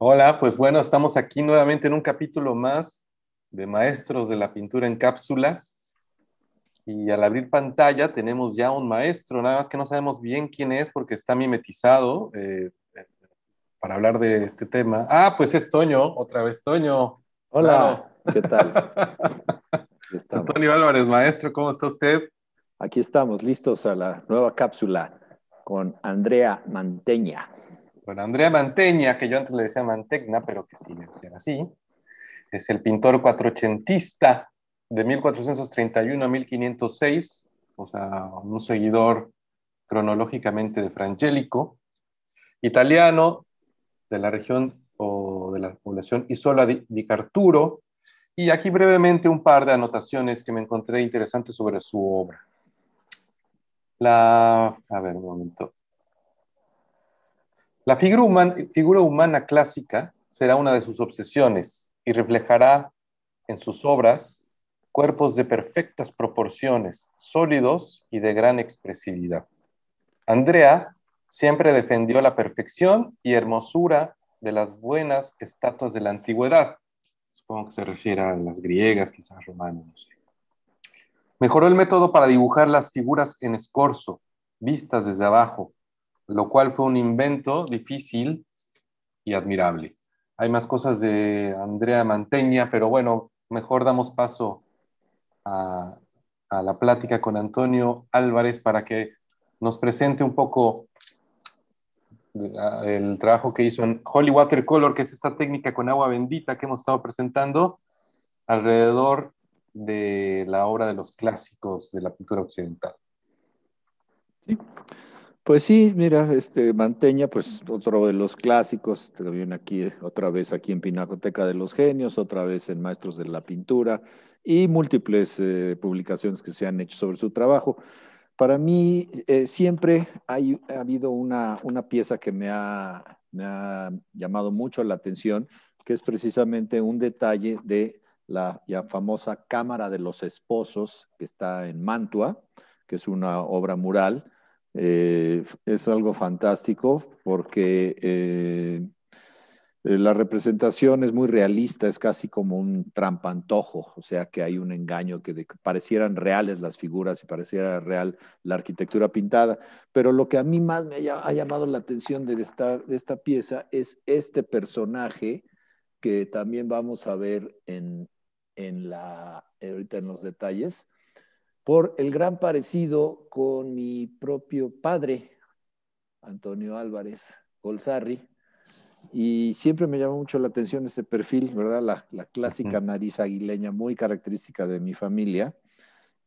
Hola, pues bueno, estamos aquí nuevamente en un capítulo más de Maestros de la Pintura en Cápsulas. Y al abrir pantalla tenemos ya un maestro, nada más que no sabemos bien quién es porque está mimetizado eh, eh, para hablar de este tema. Ah, pues es Toño, otra vez Toño. Hola, Hola. ¿qué tal? Antonio Álvarez, maestro, ¿cómo está usted? Aquí estamos, listos a la nueva cápsula con Andrea Manteña. Bueno, Andrea Mantegna, que yo antes le decía Mantegna, pero que sí debe ser así, es el pintor cuatrocentista de 1431 a 1506, o sea, un seguidor cronológicamente de Frangélico, italiano de la región o de la población Isola di, di Carturo, y aquí brevemente un par de anotaciones que me encontré interesantes sobre su obra. La, a ver, un momento. La figura humana, clásica será una de sus obsesiones y reflejará en sus obras cuerpos de perfectas proporciones, sólidos y de gran expresividad. Andrea siempre defendió la perfección y hermosura de las buenas estatuas de la antigüedad. Supongo que se refiere a las griegas, quizás romanas, no sé. Mejoró el método para dibujar las figuras en escorzo, vistas desde abajo, lo cual fue un invento difícil y admirable. Hay más cosas de Andrea Manteña, pero bueno, mejor damos paso a, la plática con Antonio Álvarez para que nos presente un poco el trabajo que hizo en Holy Water Color, que es esta técnica con agua bendita que hemos estado presentando alrededor de la obra de los clásicos de la pintura occidental. Sí. Pues sí, mira, este Manteña, pues otro de los clásicos, también aquí, eh, otra vez aquí en Pinacoteca de los Genios, otra vez en Maestros de la Pintura y múltiples eh, publicaciones que se han hecho sobre su trabajo. Para mí eh, siempre ha habido una, pieza que me ha, me ha llamado mucho la atención, que es precisamente un detalle de la ya famosa Cámara de los Esposos, que está en Mantua, que es una obra mural eh, es algo fantástico porque eh, eh, la representación es muy realista, es casi como un trampantojo, o sea que hay un engaño que, parecieran reales las figuras y pareciera real la arquitectura pintada. Pero lo que a mí más me ha, llamado la atención de esta, de esta pieza es este personaje que también vamos a ver en, la, ahorita en los detalles, por el gran parecido con mi propio padre, Antonio Álvarez Golzarri, y siempre me llamó mucho la atención ese perfil, ¿verdad? La, clásica nariz aguileña, muy característica de mi familia.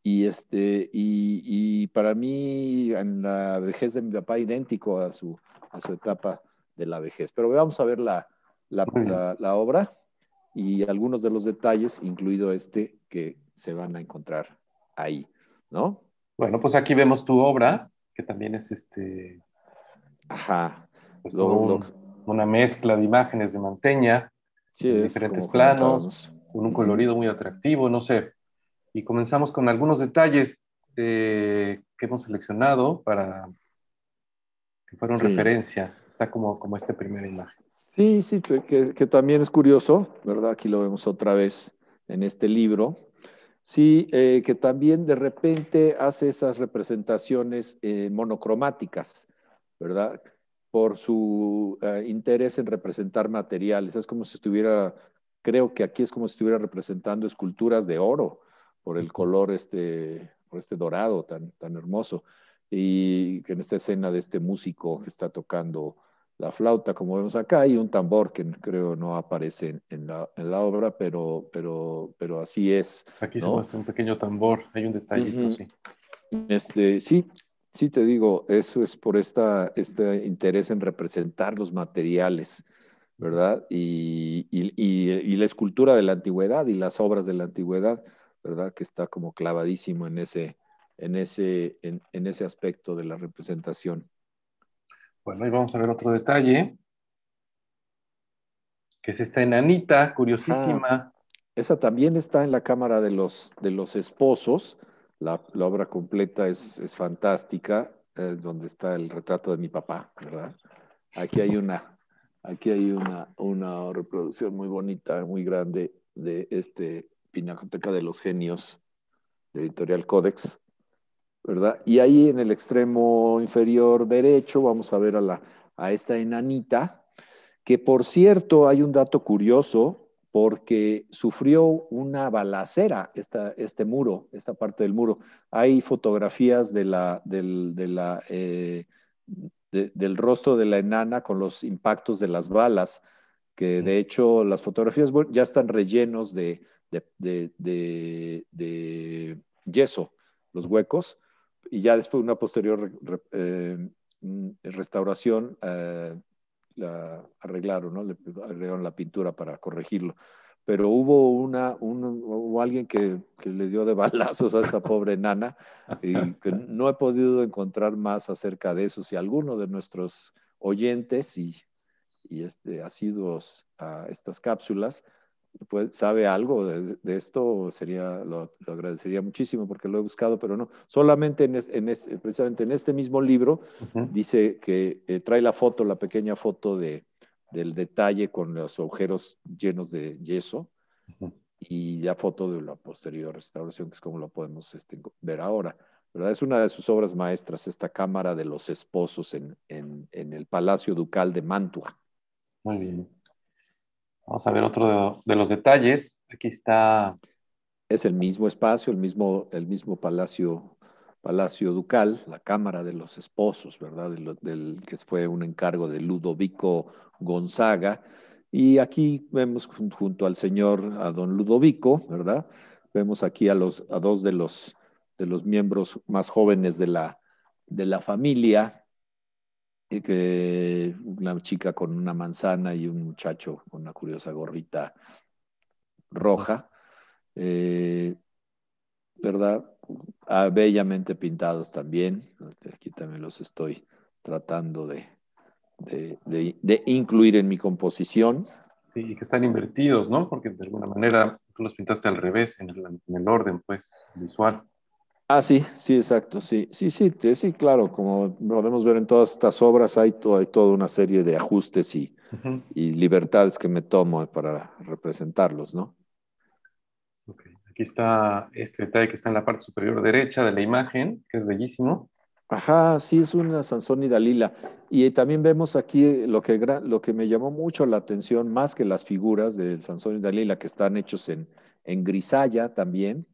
Y, este, y, para mí, en la vejez de mi papá, idéntico a su, etapa de la vejez. Pero vamos a ver la obra y algunos de los detalles, incluido este, que se van a encontrar ahí. Bueno, pues aquí vemos tu obra, que también es este. Ajá. Pues, una mezcla de imágenes de manteña, diferentes planos, con un colorido muy atractivo, no sé. Y comenzamos con algunos detalles eh, que hemos seleccionado para que fueron referencia. Está como, como esta primera imagen. Sí, sí, que, que también es curioso, ¿verdad? Aquí lo vemos otra vez en este libro Sí, eh, que también de repente hace esas representaciones eh, monocromáticas, ¿verdad? Por su eh, interés en representar materiales. Es como si estuviera, creo que aquí es como si estuviera representando esculturas de oro por el color este, por este dorado tan, tan hermoso. Y en esta escena de este músico que está tocando la flauta, como vemos acá, y un tambor que creo no aparece en, la, en la, obra, pero, pero, pero así es. Aquí está se muestra un pequeño tambor, hay un detallito, sí. Este, sí, sí te digo, eso es por esta, este interés en representar los materiales, ¿verdad? Y, y, y, la escultura de la antigüedad y las obras de la antigüedad, ¿verdad? Que está como clavadísimo en ese, en ese, en ese aspecto de la representación. Bueno, ahí vamos a ver otro detalle, que es esta enanita curiosísima. Ah, esa también está en la Cámara de los, de los Esposos. La, obra completa es, fantástica, es donde está el retrato de mi papá, ¿verdad? Aquí hay una, aquí hay una, una reproducción muy bonita, muy grande de este Pinacoteca de los Genios, de Editorial Códex, y ahí en el extremo inferior derecho vamos a ver a, la, esta enanita, que por cierto hay un dato curioso, porque sufrió una balacera esta, este muro, esta parte del muro. Hay fotografías de la, del, eh, rostro de la enana con los impactos de las balas, que de hecho las fotografías ya están rellenos de yeso, los huecos, y ya después una posterior eh, mm, restauración eh, la arreglaron, ¿no? Le la pintura para corregirlo. Pero hubo alguien que, le dio de balazos a esta pobre nana y que no he podido encontrar más acerca de eso. Si alguno de nuestros oyentes y, y este, asiduos a estas cápsulas pues, sabe algo de, esto, sería, lo, agradecería muchísimo porque lo he buscado, pero no. Solamente en, precisamente en este mismo libro dice que eh, trae la foto, la pequeña foto de, del detalle con los agujeros llenos de yeso y la foto de la posterior restauración, que es como lo podemos este, ver ahora. Es una de sus obras maestras, esta Cámara de los Esposos en, en, en el Palacio Ducal de Mantua. Muy bien. Vamos a ver otro de, los detalles. Aquí está. Es el mismo espacio, el mismo, palacio, palacio ducal, la Cámara de los Esposos, ¿verdad? Del, que fue un encargo de Ludovico Gonzaga. Y aquí vemos junto al señor, a don Ludovico, ¿verdad? Vemos aquí a, los, dos de los, miembros más jóvenes de la, de la familia, que una chica con una manzana y un muchacho con una curiosa gorrita roja, eh, ¿verdad? Ah, bellamente pintados también, aquí también los estoy tratando de, incluir en mi composición. Sí, y que están invertidos, ¿no? Porque de alguna manera tú los pintaste al revés, en el, en el orden, pues, visual. Ah, sí, sí, exacto, sí, sí, sí, sí, claro, como podemos ver en todas estas obras hay, hay toda una serie de ajustes y, libertades que me tomo para representarlos, ¿no? Okay. Aquí está este detalle que está en la parte superior derecha de la imagen, que es bellísimo. Ajá, sí, es una Sansón y Dalila. Y también vemos aquí lo que, lo que me llamó mucho la atención, más que las figuras del Sansón y Dalila que están hechos en, en grisalla también,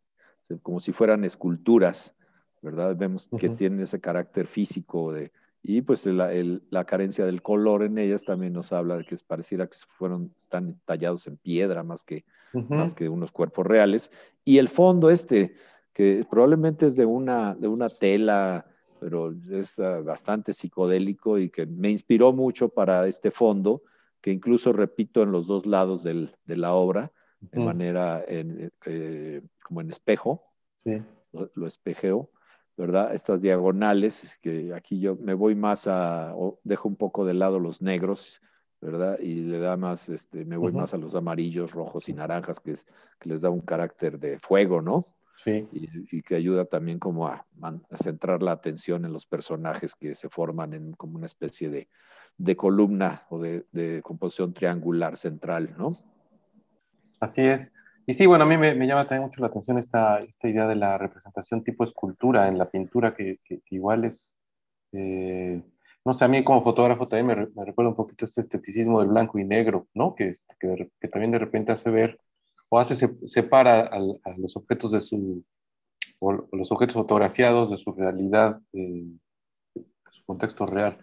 como si fueran esculturas, ¿verdad? Vemos que tienen ese carácter físico de, y pues la carencia del color en ellas también nos habla de que pareciera que fueron, están tallados en piedra más que, más que unos cuerpos reales. Y el fondo este, que probablemente es de una, de una tela, pero es ah, bastante psicodélico y que me inspiró mucho para este fondo, que incluso repito en los dos lados del, de la obra, de manera eh, eh, como en espejo, lo, espejeo, ¿verdad? Estas diagonales, que aquí yo me voy más a, o dejo un poco de lado los negros, ¿verdad? Y le da más, este, me voy más a los amarillos, rojos y naranjas, que, es, que les da un carácter de fuego, ¿no? Sí. Y, que ayuda también como a, centrar la atención en los personajes que se forman en como una especie de, columna o de, composición triangular central, ¿no? Así es. Y sí, bueno, a mí me, llama también mucho la atención esta, esta, idea de la representación tipo escultura en la pintura, que, igual es, eh, no sé, a mí como fotógrafo también me, recuerda un poquito este esteticismo del blanco y negro, ¿no? Que, este, que, también de repente hace ver o hace se, separa a los objetos de su, los objetos fotografiados de su realidad, eh, de su contexto real.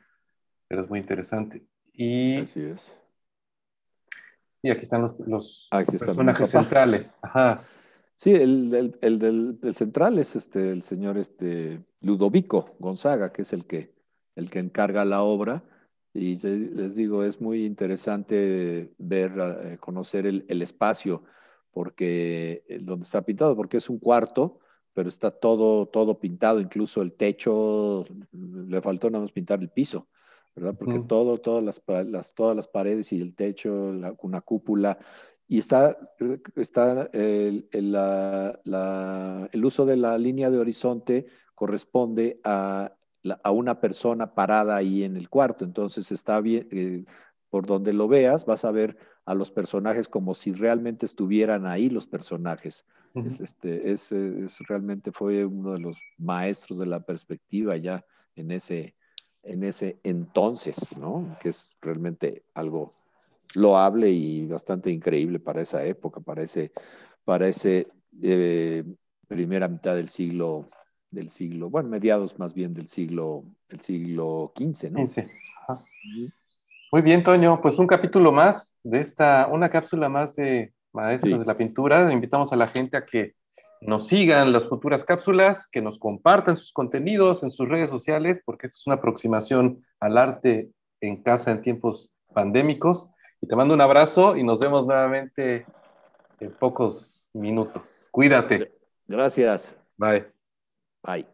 Pero es muy interesante. Y, Así es. Y aquí están los, los personajes centrales. Sí, el, del central es este, el señor este, Ludovico Gonzaga, que es el que, el que encarga la obra. Y les digo, es muy interesante ver, eh, conocer el, espacio porque eh, donde está pintado, porque es un cuarto, pero está todo, todo pintado, incluso el techo, le faltó nada más pintar el piso. Porque mm. todo, todas, las, todas las paredes y el techo, una cúpula, y está, está el, la, el, uso de la línea de horizonte corresponde a, a, una persona parada ahí en el cuarto. Entonces está bien, eh, por donde lo veas, vas a ver a los personajes como si realmente estuvieran ahí los personajes. este, es, es, realmente fue uno de los maestros de la perspectiva ya en ese, en ese entonces, ¿no? Que es realmente algo loable y bastante increíble para esa época, para ese, eh, primera mitad del siglo, del siglo, bueno, mediados más bien del siglo, del siglo XV, ¿no? Muy bien, Toño, pues un capítulo más de esta, una cápsula más de Maestros de la Pintura. Invitamos a la gente a que nos sigan las futuras cápsulas, que nos compartan sus contenidos en sus redes sociales, porque esto es una aproximación al arte en casa en tiempos pandémicos. Y te mando un abrazo y nos vemos nuevamente en pocos minutos. Cuídate. Gracias. Bye. Bye.